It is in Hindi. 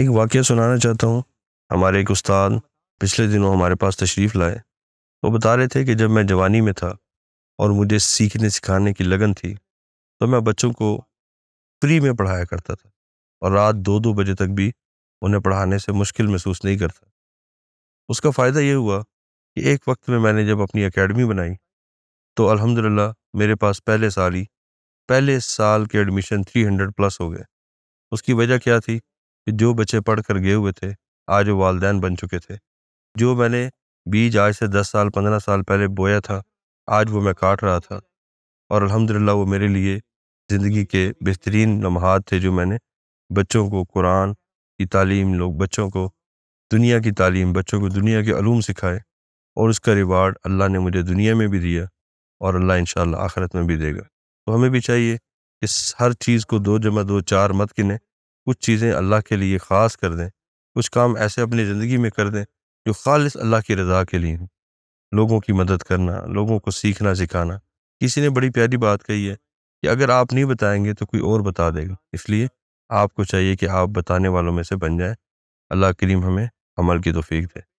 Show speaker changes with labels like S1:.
S1: एक वाक्य सुनाना चाहता हूँ हमारे एक उस्ताद पिछले दिनों हमारे पास तशरीफ़ लाए वो बता रहे थे कि जब मैं जवानी में था और मुझे सीखने सिखाने की लगन थी तो मैं बच्चों को फ्री में पढ़ाया करता था और रात दो दो बजे तक भी उन्हें पढ़ाने से मुश्किल महसूस नहीं करता उसका फ़ायदा यह हुआ कि एक वक्त में मैंने जब अपनी एकेडमी बनाई तो अल्हम्दुलिल्लाह मेरे पास पहले साल ही पहले साल के एडमिशन 300 प्लस हो गए उसकी वजह क्या थी कि जो बच्चे पढ़ कर गए हुए थे आज वो वालदेन बन चुके थे जो मैंने बीज आज से दस साल पंद्रह साल पहले बोया था आज वो मैं काट रहा था और अल्हम्दुलिल्लाह वो मेरे लिए ज़िंदगी के बेहतरीन लम्हात थे जो मैंने बच्चों को कुरान की तालीम लोग बच्चों को दुनिया की तालीम बच्चों को दुनिया के अलूम सिखाए और उसका रिवार्ड अल्लाह ने मुझे दुनिया में भी दिया और अल्लाह इन आखिरत में भी देगा तो हमें भी चाहिए इस हर चीज़ को दो जमा दो चार मत गिने कुछ चीज़ें अल्लाह के लिए ख़ास कर दें कुछ काम ऐसे अपनी ज़िंदगी में कर दें जो खालिश अल्लाह की रजा के लिए हों लोगों की मदद करना लोगों को सीखना सिखाना किसी ने बड़ी प्यारी बात कही है कि अगर आप नहीं बताएंगे तो कोई और बता देगा इसलिए आपको चाहिए कि आप बताने वालों में से बन जाए अल्लाह करीम हमें अमल की तोफ़ी दें